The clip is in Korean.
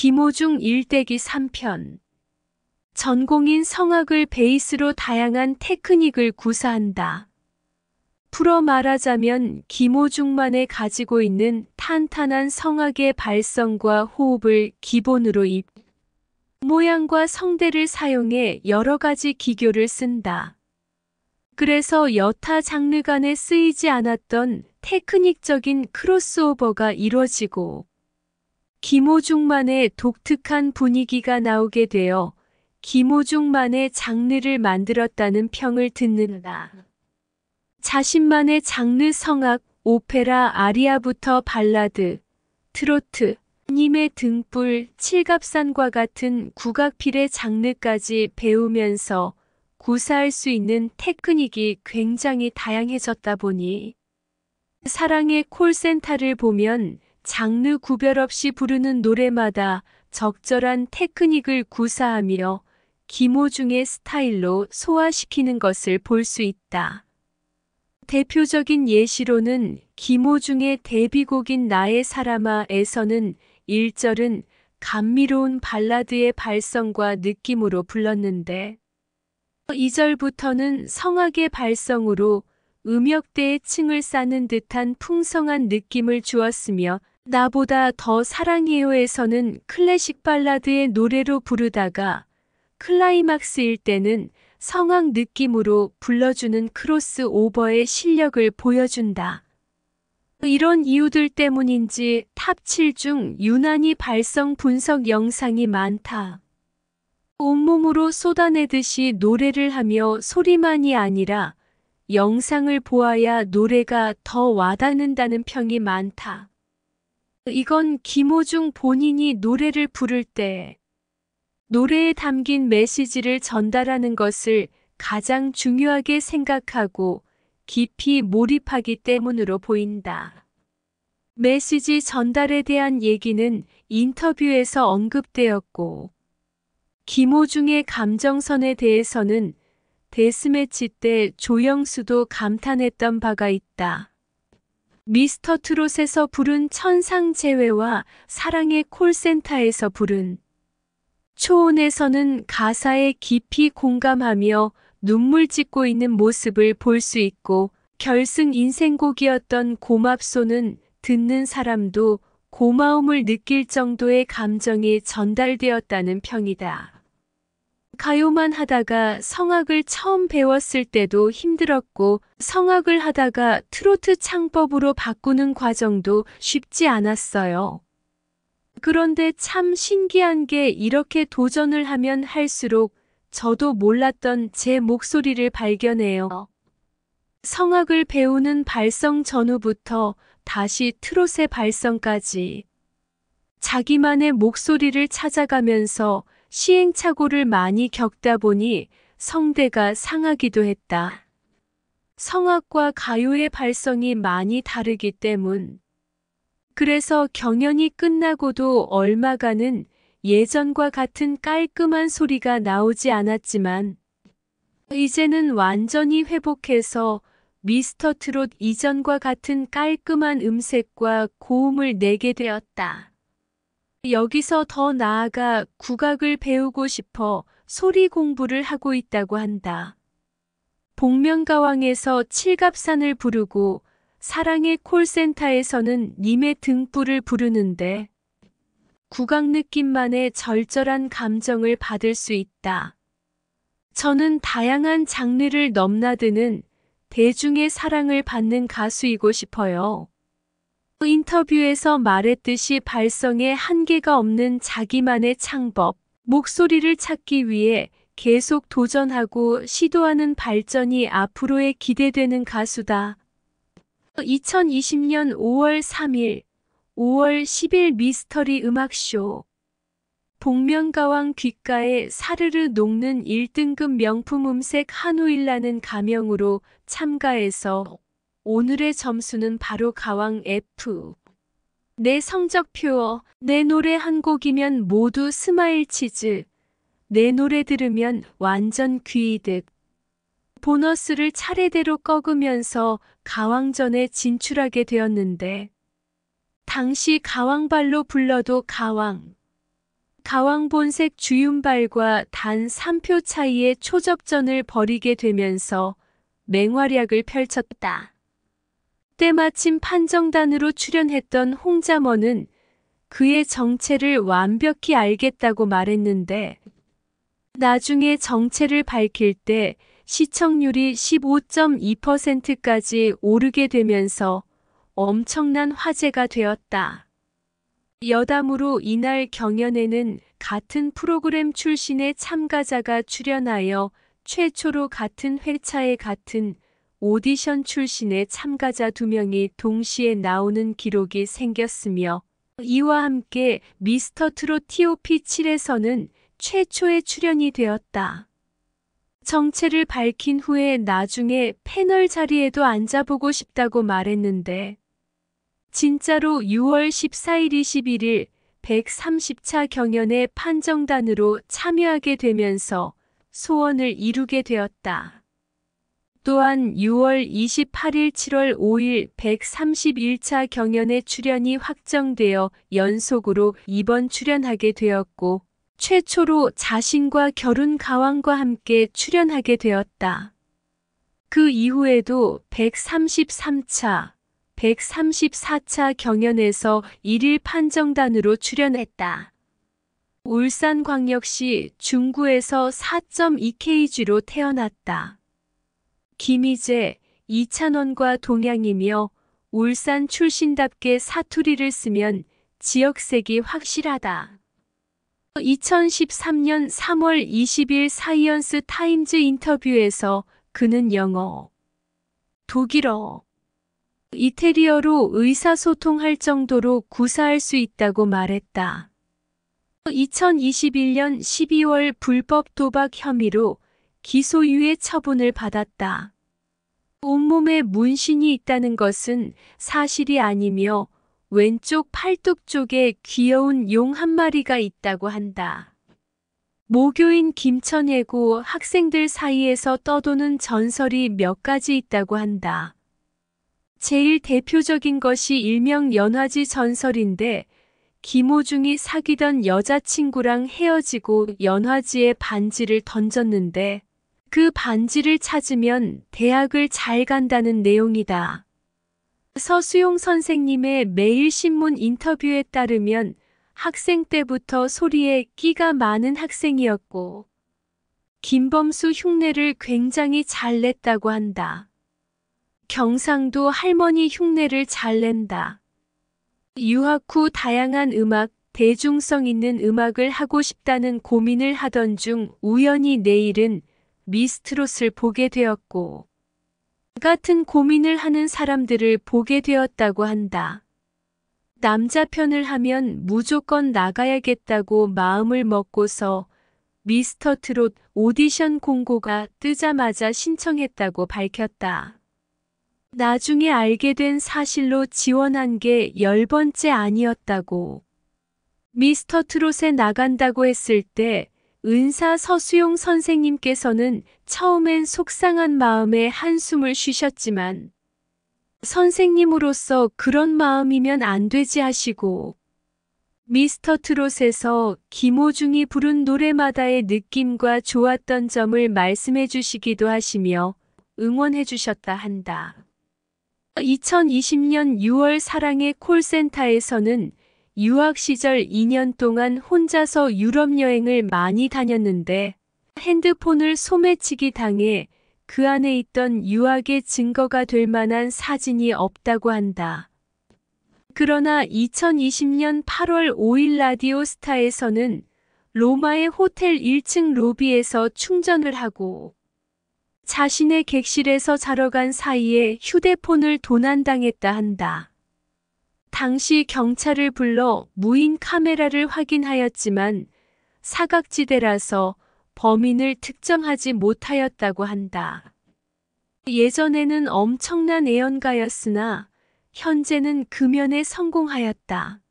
김호중 일대기 3편 전공인 성악을 베이스로 다양한 테크닉을 구사한다. 풀어 말하자면 김호중만의 가지고 있는 탄탄한 성악의 발성과 호흡을 기본으로 입 모양과 성대를 사용해 여러 가지 기교를 쓴다. 그래서 여타 장르 간에 쓰이지 않았던 테크닉적인 크로스오버가 이뤄지고 김호중만의 독특한 분위기가 나오게 되어 김호중만의 장르를 만들었다는 평을 듣는다. 자신만의 장르 성악, 오페라 아리아부터 발라드, 트로트, 님의 등불, 칠갑산과 같은 국악필의 장르까지 배우면서 구사할 수 있는 테크닉이 굉장히 다양해졌다 보니 사랑의 콜센터를 보면 장르 구별 없이 부르는 노래마다 적절한 테크닉을 구사하며 김호중의 스타일로 소화시키는 것을 볼 수 있다. 대표적인 예시로는 김호중의 데뷔곡인 나의 사람아에서는 1절은 감미로운 발라드의 발성과 느낌으로 불렀는데 2절부터는 성악의 발성으로 음역대의 층을 쌓는 듯한 풍성한 느낌을 주었으며 나보다 더 사랑해요에서는 클래식 발라드의 노래로 부르다가 클라이막스일 때는 성악 느낌으로 불러주는 크로스 오버의 실력을 보여준다. 이런 이유들 때문인지 탑7중 유난히 발성 분석 영상이 많다. 온몸으로 쏟아내듯이 노래를 하며 소리만이 아니라 영상을 보아야 노래가 더 와닿는다는 평이 많다. 이건 김호중 본인이 노래를 부를 때 노래에 담긴 메시지를 전달하는 것을 가장 중요하게 생각하고 깊이 몰입하기 때문으로 보인다. 메시지 전달에 대한 얘기는 인터뷰에서 언급되었고 김호중의 감정선에 대해서는 데스매치 때 조영수도 감탄했던 바가 있다. 미스터 트롯에서 부른 천상 제외와 사랑의 콜센터에서 부른 초원에서는 가사에 깊이 공감하며 눈물 짓고 있는 모습을 볼 수 있고 결승 인생곡이었던 고맙소는 듣는 사람도 고마움을 느낄 정도의 감정이 전달되었다는 평이다. 가요만 하다가 성악을 처음 배웠을 때도 힘들었고 성악을 하다가 트로트 창법으로 바꾸는 과정도 쉽지 않았어요. 그런데 참 신기한 게 이렇게 도전을 하면 할수록 저도 몰랐던 제 목소리를 발견해요. 성악을 배우는 발성 전후부터 다시 트롯의 발성까지 자기만의 목소리를 찾아가면서 시행착오를 많이 겪다 보니 성대가 상하기도 했다. 성악과 가요의 발성이 많이 다르기 때문. 그래서 경연이 끝나고도 얼마간은 예전과 같은 깔끔한 소리가 나오지 않았지만 이제는 완전히 회복해서 미스터 트롯 이전과 같은 깔끔한 음색과 고음을 내게 되었다. 여기서 더 나아가 국악을 배우고 싶어 소리 공부를 하고 있다고 한다. 복면가왕에서 칠갑산을 부르고 사랑의 콜센터에서는 님의 등불을 부르는데 국악 느낌만의 절절한 감정을 받을 수 있다. 저는 다양한 장르를 넘나드는 대중의 사랑을 받는 가수이고 싶어요. 인터뷰에서 말했듯이 발성에 한계가 없는 자기만의 창법, 목소리를 찾기 위해 계속 도전하고 시도하는 발전이 앞으로의 기대되는 가수다. 2020년 5월 3일, 5월 10일 미스터리 음악쇼. 복면가왕 귓가에 사르르 녹는 1등급 명품 음색 한우일라는 가명으로 참가해서 오늘의 점수는 바로 가왕 F. 내 성적표어, 내 노래 한 곡이면 모두 스마일 치즈. 내 노래 들으면 완전 귀이득. 보너스를 차례대로 꺾으면서 가왕전에 진출하게 되었는데 당시 가왕발로 불러도 가왕. 가왕 본색 주윤발과 단 3표 차이의 초접전을 벌이게 되면서 맹활약을 펼쳤다. 때마침 판정단으로 출연했던 홍자먼은 그의 정체를 완벽히 알겠다고 말했는데 나중에 정체를 밝힐 때 시청률이 15.2%까지 오르게 되면서 엄청난 화제가 되었다. 여담으로 이날 경연에는 같은 프로그램 출신의 참가자가 출연하여 최초로 같은 회차에 같은 오디션 출신의 참가자 두명이 동시에 나오는 기록이 생겼으며 이와 함께 미스터 트롯 TOP7에서는 최초의 출연이 되었다. 정체를 밝힌 후에 나중에 패널 자리에도 앉아보고 싶다고 말했는데 진짜로 6월 14일 21일 130차 경연의 판정단으로 참여하게 되면서 소원을 이루게 되었다. 또한 6월 28일 7월 5일 131차 경연에 출연이 확정되어 연속으로 2번 출연하게 되었고 최초로 자신과 결혼 가왕과 함께 출연하게 되었다. 그 이후에도 133차, 134차 경연에서 1일 판정단으로 출연했다. 울산광역시 중구에서 4.2kg로 태어났다. 김희재, 이찬원과 동양이며 울산 출신답게 사투리를 쓰면 지역색이 확실하다. 2013년 3월 20일 사이언스 타임즈 인터뷰에서 그는 영어, 독일어, 이태리어로 의사소통할 정도로 구사할 수 있다고 말했다. 2021년 12월 불법 도박 혐의로 기소유예 처분을 받았다. 온몸에 문신이 있다는 것은 사실이 아니며 왼쪽 팔뚝 쪽에 귀여운 용 한 마리가 있다고 한다. 모교인 김천예고 학생들 사이에서 떠도는 전설이 몇 가지 있다고 한다. 제일 대표적인 것이 일명 연화지 전설인데 김호중이 사귀던 여자친구랑 헤어지고 연화지에 반지를 던졌는데 그 반지를 찾으면 대학을 잘 간다는 내용이다. 서수용 선생님의 매일신문 인터뷰에 따르면 학생 때부터 소리에 끼가 많은 학생이었고 김범수 흉내를 굉장히 잘 냈다고 한다. 경상도 할머니 흉내를 잘 낸다. 유학 후 다양한 음악, 대중성 있는 음악을 하고 싶다는 고민을 하던 중 우연히 내일은 미스트롯을 보게 되었고 같은 고민을 하는 사람들을 보게 되었다고 한다. 남자 편을 하면 무조건 나가야겠다고 마음을 먹고서 미스터 트롯 오디션 공고가 뜨자마자 신청했다고 밝혔다. 나중에 알게 된 사실로 지원한 게 열번째 아니었다고. 미스터 트롯에 나간다고 했을 때 은사 서수용 선생님께서는 처음엔 속상한 마음에 한숨을 쉬셨지만 선생님으로서 그런 마음이면 안 되지 하시고 미스터 트롯에서 김호중이 부른 노래마다의 느낌과 좋았던 점을 말씀해 주시기도 하시며 응원해 주셨다 한다. 2020년 6월 사랑의 콜센터에서는 유학 시절 2년 동안 혼자서 유럽 여행을 많이 다녔는데 핸드폰을 소매치기 당해 그 안에 있던 유학의 증거가 될 만한 사진이 없다고 한다. 그러나 2020년 8월 5일 라디오 스타에서는 로마의 호텔 1층 로비에서 충전을 하고 자신의 객실에서 자러 간 사이에 휴대폰을 도난당했다 한다. 당시 경찰을 불러 무인 카메라를 확인하였지만 사각지대라서 범인을 특정하지 못하였다고 한다. 예전에는 엄청난 애연가였으나 현재는 금연에 성공하였다.